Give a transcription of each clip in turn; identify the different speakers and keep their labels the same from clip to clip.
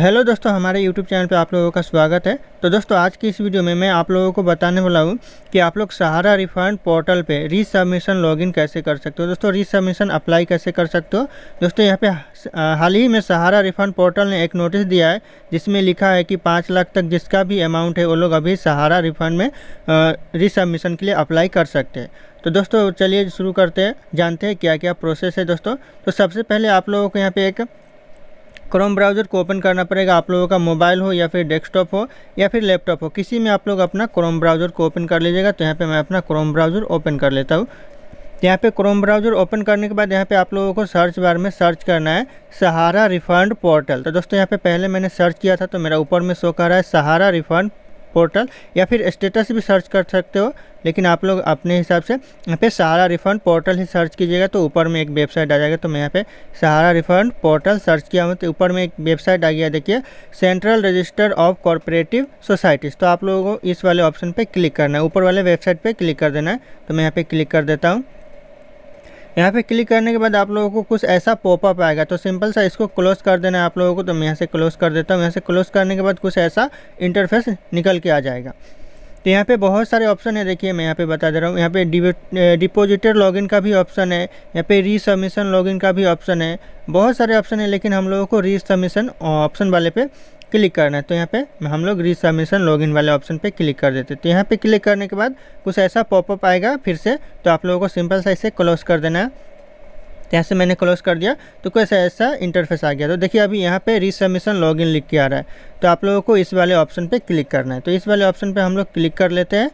Speaker 1: hello दोस्तों हमारे YouTube channel पे आप लोगों का स्वागत है तो दोस्तों आज की इस वीडियो में मैं आप लोगों को बताने वाला हूँ कि आप लोग सहारा रिफंड पोर्टल पे रीसबमिशन लॉगिन कैसे कर सकते हो दोस्तों रीसबमिशन अप्लाई कैसे कर सकते हो दोस्तों यहाँ पे हाँ, हाल ही में सहारा रिफंड पोर्टल ने एक नोटिस दिया है जिसमें लिखा है कि पाँच लाख तक जिसका भी अमाउंट है वो लोग अभी सहारा रिफंड में रीसबमिशन के लिए अप्लाई कर सकते हैं तो दोस्तों चलिए शुरू करते हैं जानते हैं क्या क्या प्रोसेस है दोस्तों तो सबसे पहले आप लोगों को यहाँ पे एक क्रोम ब्राउज़र को ओपन करना पड़ेगा आप लोगों का मोबाइल हो या फिर डेस्कटॉप हो या फिर लैपटॉप हो किसी में आप लोग अपना क्रोम ब्राउज़र को ओपन कर लीजिएगा तो यहाँ पर मैं अपना क्रोम ब्राउज़र ओपन कर लेता हूँ तो यहाँ पे क्रोम ब्राउज़र ओपन करने के बाद यहाँ पे आप लोगों को सर्च बार में सर्च करना है सहारा रिफंड पोर्टल तो दोस्तों यहाँ पे पहले मैंने सर्च किया था तो मेरा ऊपर में शो कर रहा है सहारा रिफंड पोर्टल या फिर स्टेटस भी सर्च कर सकते हो लेकिन आप लोग अपने हिसाब से यहाँ पे सहारा रिफंड पोर्टल ही सर्च कीजिएगा तो ऊपर में एक वेबसाइट आ जाएगा तो मैं यहाँ पे सहारा रिफंड पोर्टल सर्च किया हूँ तो ऊपर में एक वेबसाइट आ गया देखिए central register of corporative societies तो आप लोगों को इस वाले ऑप्शन पर क्लिक करना है ऊपर वाले वेबसाइट पर क्लिक कर देना है तो मैं यहाँ पर क्लिक कर देता हूँ यहाँ पे क्लिक करने के बाद आप लोगों को कुछ ऐसा पॉपअप आएगा तो सिंपल सा इसको क्लोज कर देना है आप लोगों को तो मैं यहाँ से क्लोज कर देता हूँ यहाँ से क्लोज करने के बाद कुछ ऐसा इंटरफेस निकल के आ जाएगा तो यहाँ पे बहुत सारे ऑप्शन है देखिए मैं यहाँ पे बता दे रहा हूँ यहाँ पे डिपोजिटर लॉगिन का भी ऑप्शन है यहाँ पे रीसबमिशन लॉगिन का भी ऑप्शन है बहुत सारे ऑप्शन है लेकिन हम लोगों को रीसबमिशन ऑप्शन वाले पे क्लिक करना है तो यहाँ पे हम लोग रिसबमिशन लॉगिन वाले ऑप्शन पे क्लिक कर देते हैं तो यहाँ पे क्लिक करने के बाद कुछ ऐसा पॉपअप आएगा फिर से तो आप लोगों को सिंपल सा इसे क्लोज कर देना है तो यहाँ से मैंने क्लोज कर दिया तो कुछ ऐसा ऐसा इंटरफेस आ गया तो देखिए अभी यहाँ पे रिसबमिशन लॉगिन लिख के आ रहा है तो आप लोगों को इस वाले ऑप्शन पर क्लिक करना है तो इस वाले ऑप्शन पर हम लोग क्लिक कर लेते हैं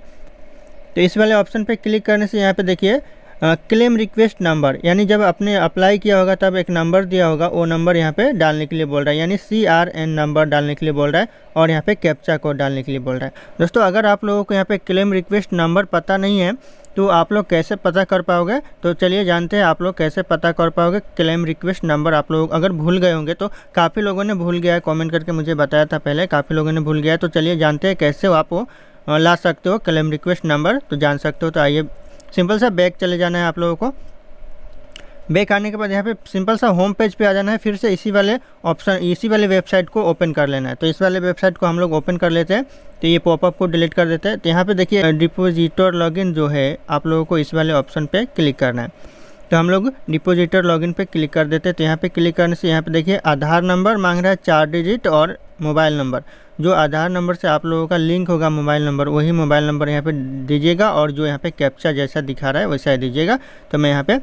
Speaker 1: तो इस वाले ऑप्शन पर क्लिक करने से यहाँ पर देखिए क्लेम रिक्वेस्ट नंबर यानी जब आपने अप्लाई किया होगा तब एक नंबर दिया होगा वो नंबर यहाँ पे डालने के लिए बोल रहा है यानी सी आर एन नंबर डालने के लिए बोल रहा है और यहाँ पे कैप्चा कोड डालने के लिए बोल रहा है दोस्तों अगर आप लोगों को यहाँ पे क्लेम रिक्वेस्ट नंबर पता नहीं है तो आप लोग कैसे पता कर पाओगे तो चलिए जानते हैं आप लोग कैसे पता कर पाओगे क्लेम रिक्वेस्ट नंबर आप लोग अगर भूल गए होंगे तो काफ़ी लोगों ने भूल गया है कॉमेंट करके मुझे बताया था पहले काफ़ी लोगों ने भूल गया है तो चलिए जानते हैं कैसे आप ला सकते हो क्लेम रिक्वेस्ट नंबर तो जान सकते हो तो आइए सिंपल सा बैक चले जाना है आप लोगों को बैक आने के बाद यहाँ पे सिंपल सा होम पेज पे आ जाना है फिर से इसी वाले ऑप्शन इसी वाले वेबसाइट को ओपन कर लेना है तो इस वाले वेबसाइट को हम लोग ओपन कर लेते हैं तो ये पॉपअप को डिलीट कर देते हैं तो यहाँ पे देखिए डिपोजिटर लॉगिन जो है आप लोगों को इस वाले ऑप्शन पे क्लिक करना है तो हम लोग डिपोजिटर लॉगिन पे क्लिक कर देते हैं तो यहाँ पे क्लिक करने से यहाँ पे देखिए आधार नंबर मांग रहा है चार डिजिट और मोबाइल नंबर जो आधार नंबर से आप लोगों का लिंक होगा मोबाइल नंबर वही मोबाइल नंबर यहाँ पे दीजिएगा और जो यहाँ पे कैप्चा जैसा दिखा रहा है वैसा ही दीजिएगा तो मैं यहाँ पे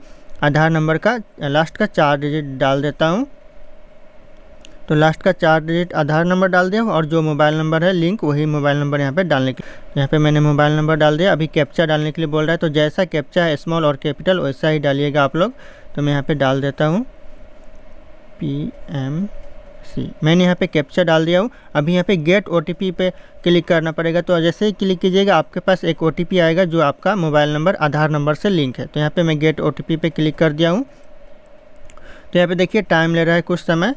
Speaker 1: आधार नंबर का लास्ट का चार डिजिट डाल देता हूँ तो लास्ट का चार डिजिट आधार नंबर डाल दिया और जो मोबाइल नंबर है लिंक वही मोबाइल नंबर यहाँ पे डालने के तो यहाँ पे मैंने मोबाइल नंबर डाल दिया अभी कैप्चा डालने के लिए बोल रहा है तो जैसा कैप्चा है स्मॉल और कैपिटल वैसा ही डालिएगा आप लोग तो मैं यहाँ पर डाल देता हूँ पी एम सी मैंने यहाँ पे कैप्चा डाल दिया हूँ अभी यहाँ पे गेट ओ पे क्लिक करना पड़ेगा तो जैसे ही क्लिक कीजिएगा आपके पास एक ओ आएगा जो आपका मोबाइल नंबर आधार नंबर से लिंक है तो यहाँ पे मैं गेट ओ पे क्लिक कर दिया हूँ तो यहाँ पे देखिए टाइम ले रहा है कुछ समय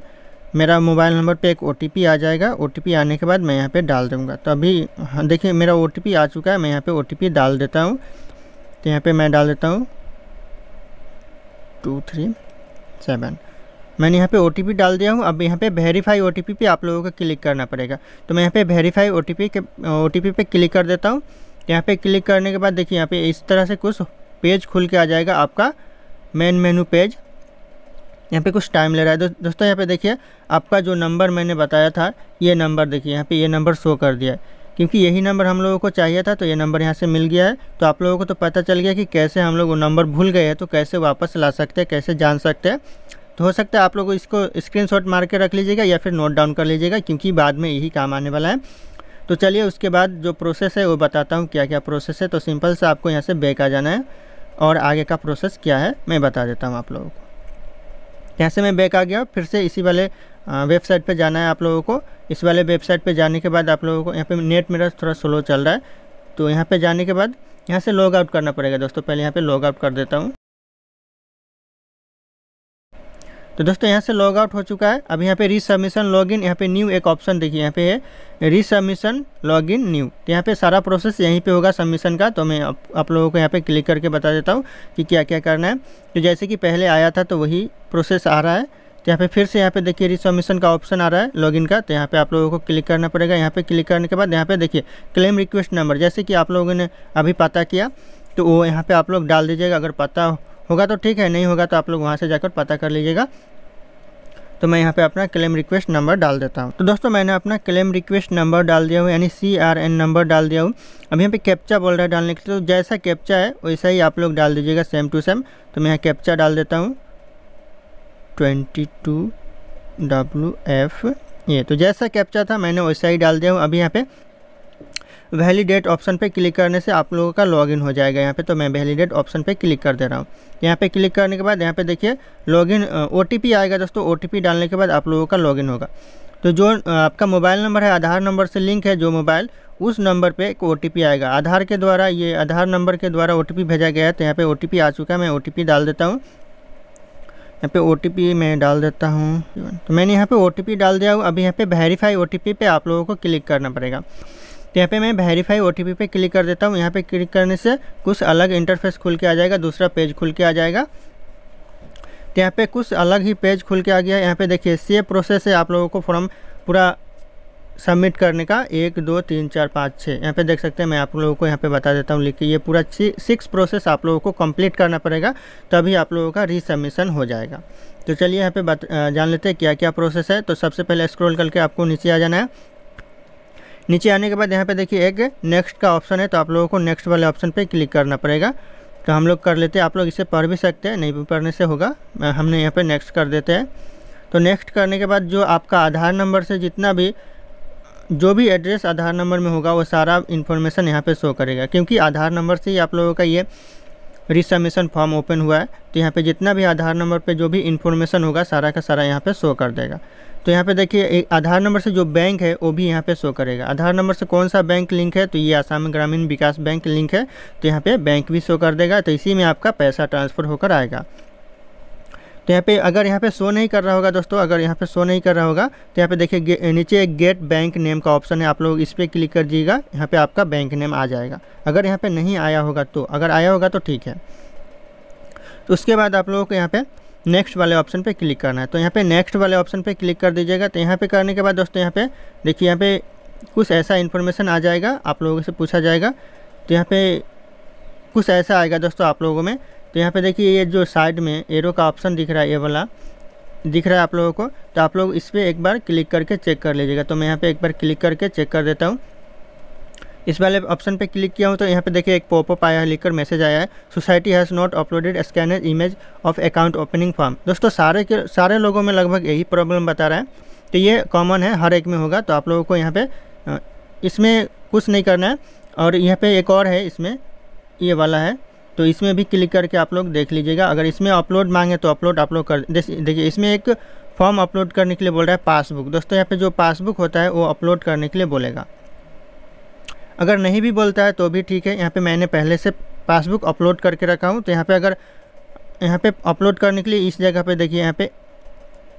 Speaker 1: मेरा मोबाइल नंबर पे एक ओ आ जाएगा ओ आने के बाद मैं यहाँ पे डाल दूँगा तो अभी हाँ देखिए मेरा ओ आ चुका है मैं यहाँ पे ओ डाल देता हूँ तो यहाँ पे मैं डाल देता हूँ टू थ्री सेवन मैंने यहाँ पे ओ डाल दिया हूँ अब यहाँ पे वेरीफाई ओ पे आप लोगों को क्लिक करना पड़ेगा तो मैं यहाँ पे वेरीफाई ओ के ओ पे क्लिक कर देता हूँ तो यहाँ पर क्लिक करने के बाद देखिए यहाँ पर इस तरह से कुछ पेज खुल के आ जाएगा आपका मेन मेनू पेज यहाँ पे कुछ टाइम ले रहा है दो, दोस्तों यहाँ पे देखिए आपका जो नंबर मैंने बताया था ये नंबर देखिए यहाँ पे ये नंबर शो कर दिया है क्योंकि यही नंबर हम लोगों को चाहिए था तो ये नंबर यहाँ से मिल गया है तो आप लोगों को तो पता चल गया कि कैसे हम लोग वो नंबर भूल गए हैं तो कैसे वापस ला सकते हैं कैसे जान सकते हैं तो हो सकता है आप लोग इसको शॉट मार के रख लीजिएगा या फिर नोट डाउन कर लीजिएगा क्योंकि बाद में यही काम आने वाला है तो चलिए उसके बाद जो प्रोसेस है वो बताता हूँ क्या क्या प्रोसेस है तो सिंपल से आपको यहाँ से बैक आ जाना है और आगे का प्रोसेस क्या है मैं बता देता हूँ आप लोगों को यहाँ से मैं बैक आ गया फिर से इसी वाले वेबसाइट पे जाना है आप लोगों को इस वाले वेबसाइट पे जाने के बाद आप लोगों को यहाँ पे नेट मेरा थोड़ा स्लो चल रहा है तो यहाँ पे जाने के बाद यहाँ से लॉग आउट करना पड़ेगा दोस्तों पहले यहाँ पे लॉग आउट कर देता हूँ तो दोस्तों यहाँ से लॉग आउट हो चुका है अब यहाँ पे लॉग इन यहाँ पे न्यू एक ऑप्शन देखिए यहाँ पे है लॉग इन न्यू तो यहाँ पे सारा प्रोसेस यहीं पे होगा सबमिशन का तो मैं आप, लोगों को यहाँ पे क्लिक करके बता देता हूँ कि क्या क्या करना है तो जैसे कि पहले आया था तो वही प्रोसेस आ रहा है तो यहाँ पे फिर से यहाँ पे देखिए रिसबमिशन का ऑप्शन आ रहा है लॉगिन का तो यहाँ पे आप लोगों को क्लिक करना पड़ेगा यहाँ पे क्लिक करने के बाद यहाँ पे देखिए क्लेम रिक्वेस्ट नंबर जैसे कि आप लोगों ने अभी पता किया तो वो यहाँ पे आप लोग डाल दीजिएगा अगर पता होगा तो ठीक है नहीं होगा तो आप लोग वहाँ से जाकर पता कर लीजिएगा तो मैं यहाँ पे अपना क्लेम रिक्वेस्ट नंबर डाल देता हूँ तो दोस्तों मैंने अपना क्लेम रिक्वेस्ट नंबर डाल दिया हूँ यानी सी आर एन नंबर डाल दिया हूँ अब यहाँ पे कैप्चा बोल रहा है डालने के लिए तो जैसा कैप्चा है वैसा ही आप लोग डाल दीजिएगा सेम टू सेम तो मैं यहाँ कैप्चा डाल देता हूँ ट्वेंटी टू डब्ल्यू एफ ये तो जैसा कैप्चा था मैंने वैसा ही डाल दिया हूँ अभी यहाँ पर वैलीडेट ऑप्शन पे क्लिक करने से आप लोगों का लॉगिन हो जाएगा यहाँ पे तो मैं वैलीडेट ऑप्शन पे क्लिक कर दे रहा हूँ यहाँ पे क्लिक करने के बाद यहाँ पे देखिए लॉगिन ओटीपी आएगा दोस्तों ओटीपी डालने के बाद आप लोगों का लॉगिन होगा तो जो आपका मोबाइल नंबर है आधार नंबर से लिंक है जो मोबाइल उस नंबर पे एक ओ आएगा आधार के द्वारा ये आधार नंबर के द्वारा ओ भेजा गया है तो यहाँ पे ओ आ चुका है मैं ओ डाल देता हूँ यहाँ पे ओ मैं डाल देता हूँ तो मैंने यहाँ पे ओ डाल दिया हूँ अभी यहाँ पे वेरीफाई ओ पे आप लोगों को क्लिक करना पड़ेगा तो यहाँ पे मैं वेरीफाई ओ पे क्लिक कर देता हूँ यहाँ पे क्लिक करने से कुछ अलग इंटरफेस खुल के आ जाएगा दूसरा पेज खुल के आ जाएगा तो यहाँ पे कुछ अलग ही पेज खुल के आ गया यहाँ पे देखिए सेम प्रोसेस है आप लोगों को फॉर्म पूरा सबमिट करने का एक दो तीन चार पाँच छः यहाँ पे देख सकते हैं मैं आप लोगों को यहाँ पे बता देता हूँ लिख के ये पूरा सिक्स प्रोसेस आप लोगों को कंप्लीट करना पड़ेगा तभी आप लोगों का रीसबमिशन हो जाएगा तो चलिए यहाँ पे जान लेते हैं क्या क्या प्रोसेस है तो सबसे पहले स्क्रॉल करके आपको नीचे आ जाना है नीचे आने के बाद यहाँ पे देखिए एक नेक्स्ट का ऑप्शन है तो आप लोगों को नेक्स्ट वाले ऑप्शन पे क्लिक करना पड़ेगा तो हम लोग कर लेते हैं आप लोग इसे पढ़ भी सकते हैं नहीं भी पढ़ने से होगा हमने यहाँ पे नेक्स्ट कर देते हैं तो नेक्स्ट करने के बाद जो आपका आधार नंबर से जितना भी जो भी एड्रेस आधार नंबर में होगा वो सारा इन्फॉर्मेशन यहाँ पर शो करेगा क्योंकि आधार नंबर से ही आप लोगों का ये रिसबमिशन फॉर्म ओपन हुआ है तो यहाँ पे जितना भी आधार नंबर पे जो भी इन्फॉर्मेशन होगा सारा का सारा यहाँ पे शो कर देगा तो यहाँ पे देखिए आधार नंबर से जो बैंक है वो भी यहाँ पे शो करेगा आधार नंबर से कौन सा बैंक लिंक है तो ये आसाम ग्रामीण विकास बैंक लिंक है तो यहाँ पे बैंक भी शो कर देगा तो इसी में आपका पैसा ट्रांसफ़र होकर आएगा तो यहाँ पे अगर यहाँ पे शो नहीं कर रहा होगा दोस्तों अगर यहाँ पे शो नहीं कर रहा होगा तो यहाँ पे देखिए नीचे एक गेट बैंक नेम का ऑप्शन है आप लोग इस पर क्लिक कर दीजिएगा यहाँ पे आपका बैंक नेम आ जाएगा अगर यहाँ पे नहीं आया होगा तो अगर आया होगा तो ठीक है तो उसके बाद आप लोगों को यहाँ पे नेक्स्ट वाले ऑप्शन पर क्लिक करना है तो यहाँ पे नेक्स्ट वाले ऑप्शन पर क्लिक कर दीजिएगा तो यहाँ पे करने के बाद दोस्तों यहाँ पे देखिए यहाँ पे कुछ ऐसा इन्फॉर्मेशन आ जाएगा आप लोगों से पूछा जाएगा तो यहाँ पे कुछ ऐसा आएगा दोस्तों आप लोगों में तो यहाँ पे देखिए ये जो साइड में एरो का ऑप्शन दिख रहा है ये वाला दिख रहा है आप लोगों को तो आप लोग इस पर एक बार क्लिक करके चेक कर लीजिएगा तो मैं यहाँ पे एक बार क्लिक करके चेक कर देता हूँ इस वाले ऑप्शन पे क्लिक किया हूँ तो यहाँ पे देखिए एक पॉपअप आया है लिखकर मैसेज आया है society has not uploaded scanner image of account opening form दोस्तों सारे के सारे लोगों में लगभग यही प्रॉब्लम बता रहा है तो ये कॉमन है हर एक में होगा तो आप लोगों को यहाँ पे इसमें कुछ नहीं करना है और यहाँ पे एक और है इसमें ये वाला है तो इसमें भी क्लिक करके आप लोग देख लीजिएगा अगर इसमें अपलोड मांगे तो अपलोड अपलोड कर देखिए इसमें एक फॉर्म अपलोड करने के लिए बोल रहा है पासबुक दोस्तों यहाँ पे जो पासबुक होता है वो अपलोड करने के लिए बोलेगा अगर नहीं भी बोलता है तो भी ठीक है यहाँ पे मैंने पहले से पासबुक अपलोड करके रखा हूँ तो यहाँ पे अगर यहाँ पे अपलोड करने के लिए इस जगह पे देखिए यहाँ पे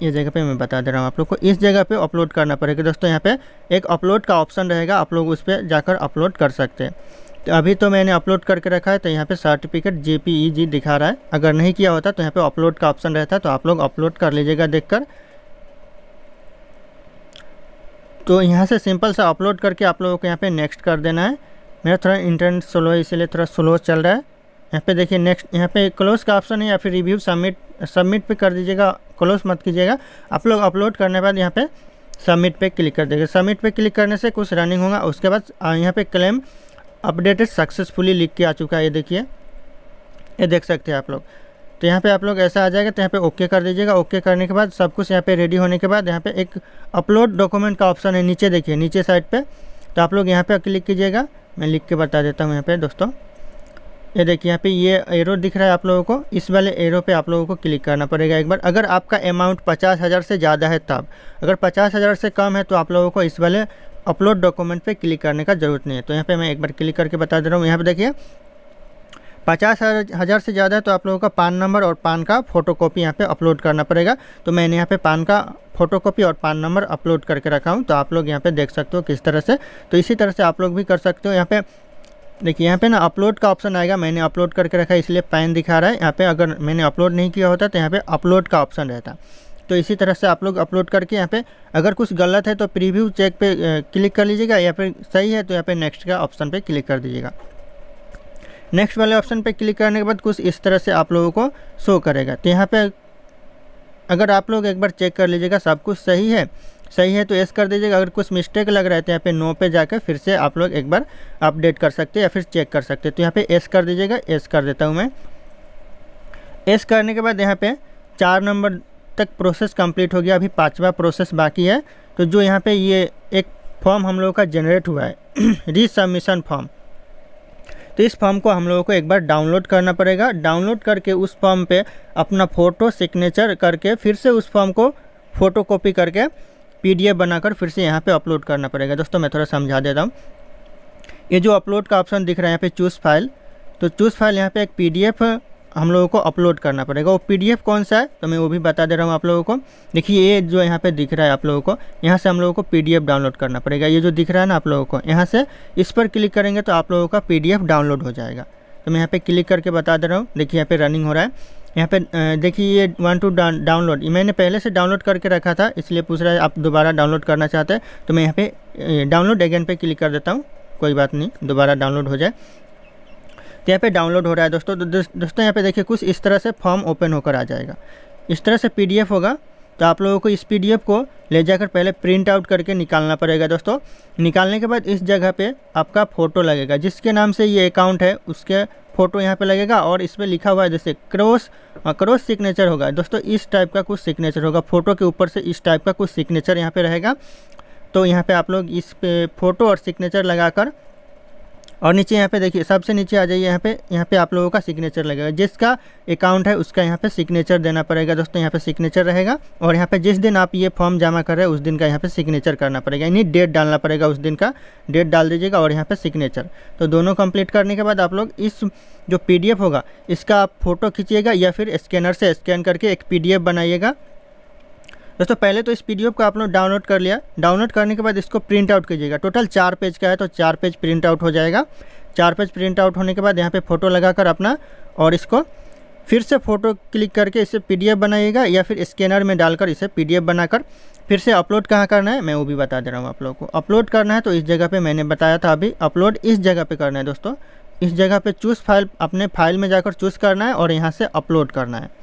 Speaker 1: ये जगह पे मैं बता दे रहा हूँ आप लोग को इस जगह पे अपलोड करना पड़ेगा दोस्तों यहाँ पर एक अपलोड का ऑप्शन रहेगा आप लोग उस पर जाकर अपलोड कर सकते हैं तो अभी तो मैंने अपलोड करके रखा है तो यहाँ पे सर्टिफिकेट जे -जी दिखा रहा है अगर नहीं किया होता तो यहाँ पे अपलोड का ऑप्शन रहता है तो आप लोग अपलोड कर लीजिएगा देखकर तो यहाँ से सिंपल सा अपलोड करके आप लोगों को यहाँ पे नेक्स्ट कर देना है मेरा थोड़ा इंटरनेट स्लो है इसीलिए थोड़ा स्लो चल रहा है यहाँ पे देखिए नेक्स्ट यहाँ पे क्लोज का ऑप्शन है या फिर रिव्यू सबमिट सबमिट पर कर दीजिएगा क्लोज मत कीजिएगा आप लोग अपलोड करने के बाद यहाँ पे सबमिट पे क्लिक कर देंगे सबमिट पे क्लिक करने से कुछ रनिंग होगा उसके बाद यहाँ पे क्लेम अपडेटेड सक्सेसफुली लिख के आ चुका है ये देखिए ये देख सकते हैं आप लोग तो यहाँ पे आप लोग ऐसा आ जाएगा तो यहाँ पे ओके कर दीजिएगा ओके करने के बाद सब कुछ यहाँ पे रेडी होने के बाद यहाँ पे एक अपलोड डॉक्यूमेंट का ऑप्शन है नीचे देखिए नीचे साइड पे तो आप लोग यहाँ पे क्लिक कीजिएगा मैं लिख के बता देता हूँ यहाँ पे दोस्तों ये देखिए यहाँ पे ये एरो दिख रहा है आप लोगों को इस वाले एरो पे आप लोगों को क्लिक करना पड़ेगा एक बार अगर आपका अमाउंट पचास हज़ार से ज़्यादा है तब अगर पचास हज़ार से कम है तो आप लोगों को इस वाले अपलोड डॉक्यूमेंट पे क्लिक करने का ज़रूरत नहीं है तो यहाँ पे मैं एक बार क्लिक करके बता दे रहा हूँ यहाँ पे देखिए पचास हज़ार से ज़्यादा है तो आप लोगों का पान नंबर और पान का फोटो कॉपी यहाँ पर अपलोड करना पड़ेगा तो मैंने यहाँ पे पान का फोटो कॉपी और पान नंबर अपलोड करके रखा हूँ तो आप लोग यहाँ पे देख सकते हो किस तरह से तो इसी तरह से आप लोग भी कर सकते हो यहाँ पे देखिए यहाँ पे ना अपलोड का ऑप्शन आएगा मैंने अपलोड करके रखा है इसलिए पैन दिखा रहा है यहाँ पे अगर मैंने अपलोड नहीं किया होता तो यहाँ पे अपलोड का ऑप्शन रहता तो इसी तरह से आप लोग अपलोड करके यहाँ पे अगर कुछ गलत है तो प्रीव्यू चेक पे क्लिक कर लीजिएगा या फिर सही है तो यहाँ पे नेक्स्ट का ऑप्शन पे क्लिक कर दीजिएगा नेक्स्ट वाले ऑप्शन पे क्लिक करने के बाद कुछ इस तरह से आप लोगों को शो करेगा तो यहाँ पे अगर आप लोग एक बार चेक कर लीजिएगा सब कुछ सही है सही है तो ऐस कर दीजिएगा अगर कुछ मिस्टेक लग रहा है तो यहाँ पे नो पे जाकर फिर से आप लोग एक बार अपडेट कर सकते हैं या फिर चेक कर सकते हैं तो यहाँ पे ऐस कर दीजिएगा ऐस कर देता हूँ मैं ऐस करने के बाद यहाँ पे चार नंबर तक प्रोसेस कंप्लीट हो गया अभी पाँचवा प्रोसेस बाकी है तो जो यहाँ पे ये एक फॉर्म हम लोगों का जनरेट हुआ है रिसबमिशन फॉर्म तो इस फॉर्म को हम लोगों को एक बार डाउनलोड करना पड़ेगा डाउनलोड करके उस फॉर्म पे अपना फ़ोटो सिग्नेचर करके फिर से उस फॉर्म को फ़ोटो कॉपी करके पीडीएफ बनाकर फिर से यहाँ पर अपलोड करना पड़ेगा दोस्तों मैं थोड़ा समझा देता हूँ ये जो अपलोड का ऑप्शन दिख रहा है यहाँ पर चूज़ फाइल तो चूज़ फाइल यहाँ पर एक एफ़ हम लोगों को अपलोड करना पड़ेगा वो पीडीएफ कौन सा है तो मैं वो भी बता दे रहा हूँ आप लोगों को देखिए ये जो यहाँ पे दिख रहा है आप लोगों को यहाँ से हम लोगों को पीडीएफ डाउनलोड करना पड़ेगा ये जो दिख रहा है ना आप लोगों को यहाँ से इस पर क्लिक करेंगे तो आप लोगों का पी डाउनलोड हो जाएगा तो मैं यहाँ पे क्लिक करके बता दे रहा हूँ देखिए यहाँ पे रनिंग हो रहा है यहाँ पे देखिए ये वन टू डाउनलोड मैंने पहले से डाउनलोड करके रखा था इसलिए पूछ रहा है आप दोबारा डाउनलोड करना चाहते हैं तो मैं यहाँ पे डाउनलोड अगेन पे क्लिक कर देता हूँ कोई बात नहीं दोबारा डाउनलोड हो जाए तो यहाँ पे डाउनलोड हो रहा है दोस्तों तो दोस्तों यहाँ पे देखिए कुछ इस तरह से फॉर्म ओपन होकर आ जाएगा इस तरह से पीडीएफ होगा तो आप लोगों को इस पीडीएफ को ले जाकर पहले प्रिंट आउट करके निकालना पड़ेगा दोस्तों निकालने के बाद इस जगह पे आपका फ़ोटो लगेगा जिसके नाम से ये अकाउंट है उसके फ़ोटो यहाँ पे लगेगा और इस पर लिखा हुआ है जैसे क्रॉस क्रॉस सिग्नेचर होगा दोस्तों इस टाइप का कुछ सिग्नेचर होगा फ़ोटो के ऊपर से इस टाइप का कुछ सिग्नेचर यहाँ पर रहेगा तो यहाँ पर आप लोग इस पे फ़ोटो और सिग्नेचर लगाकर और नीचे यहाँ पे देखिए सबसे नीचे आ जाइए यहाँ पे यहाँ पे आप लोगों का सिग्नेचर लगेगा जिसका अकाउंट है उसका यहाँ पे सिग्नेचर देना पड़ेगा दोस्तों यहाँ पे सिग्नेचर रहेगा और यहाँ पे जिस दिन आप ये फॉर्म जमा कर रहे हैं उस दिन का यहाँ पे सिग्नेचर करना पड़ेगा यानी डेट डालना पड़ेगा उस दिन का डेट डाल दीजिएगा और यहाँ पर सिग्नेचर तो दोनों कम्प्लीट करने के बाद आप लोग इस जो पी होगा इसका आप फोटो खींचिएगा या फिर स्कैनर से स्कैन करके एक पी बनाइएगा दोस्तों पहले तो इस पी को आप लोग डाउनलोड कर लिया डाउनलोड करने के बाद इसको प्रिंट आउट कीजिएगा टोटल चार पेज का है तो चार पेज प्रिंट आउट हो जाएगा चार पेज प्रिंट आउट होने के बाद यहाँ पे फ़ोटो लगाकर अपना और इसको फिर से फ़ोटो क्लिक करके इसे पीडीएफ बनाइएगा या फिर स्कैनर में डालकर इसे पीडीएफ बनाकर फिर से अपलोड कहाँ करना है मैं वो भी बता दे रहा हूँ आप लोगों को अपलोड करना है तो इस जगह पे मैंने बताया था अभी अपलोड इस जगह पे करना है दोस्तों इस जगह पे चूज़ फाइल अपने फाइल में जाकर चूज़ करना है और यहाँ से अपलोड करना है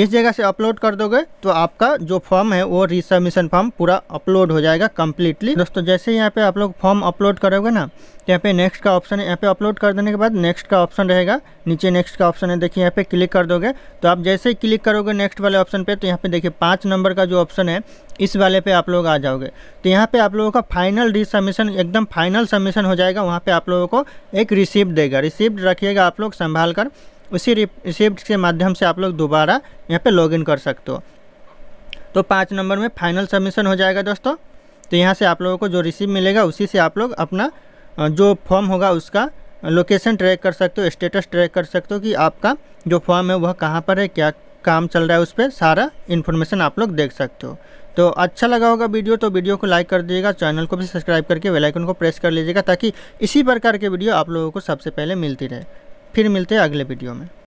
Speaker 1: इस जगह से अपलोड कर दोगे तो आपका जो फॉर्म है वो रिसबमिशन फॉर्म पूरा अपलोड हो जाएगा कम्प्लीटली दोस्तों जैसे यहाँ पे आप लोग फॉर्म अपलोड करोगे ना तो यहाँ पे नेक्स्ट का ऑप्शन है यहाँ पे अपलोड कर देने के बाद नेक्स्ट का ऑप्शन रहेगा नीचे नेक्स्ट का ऑप्शन है देखिए यहाँ पे क्लिक कर दोगे तो आप जैसे ही क्लिक करोगे नेक्स्ट वाले ऑप्शन पे तो यहाँ पे देखिए पाँच नंबर का जो ऑप्शन है इस वाले पे आप लोग आ जाओगे तो यहाँ पे आप लोगों का फाइनल रिसबमिशन एकदम फाइनल सबमिशन हो जाएगा वहाँ पे आप लोगों को एक रिसिप्ट देगा रिसिप्ट रखिएगा आप लोग संभाल कर उसी रिसिप्ट के माध्यम से आप लोग दोबारा यहाँ पे लॉगिन कर सकते हो तो पाँच नंबर में फाइनल सबमिशन हो जाएगा दोस्तों तो यहाँ से आप लोगों को जो रिसिप्ट मिलेगा उसी से आप लोग अपना जो फॉर्म होगा उसका लोकेशन ट्रैक कर सकते हो स्टेटस ट्रैक कर सकते हो कि आपका जो फॉर्म है वह कहाँ पर है क्या काम चल रहा है उस पर सारा इन्फॉर्मेशन आप लोग देख सकते हो तो अच्छा लगा होगा वीडियो तो वीडियो को लाइक कर दीजिएगा चैनल को भी सब्सक्राइब करके बेल आइकन को प्रेस कर लीजिएगा ताकि इसी प्रकार के वीडियो आप लोगों को सबसे पहले मिलती रहे फिर मिलते हैं अगले वीडियो में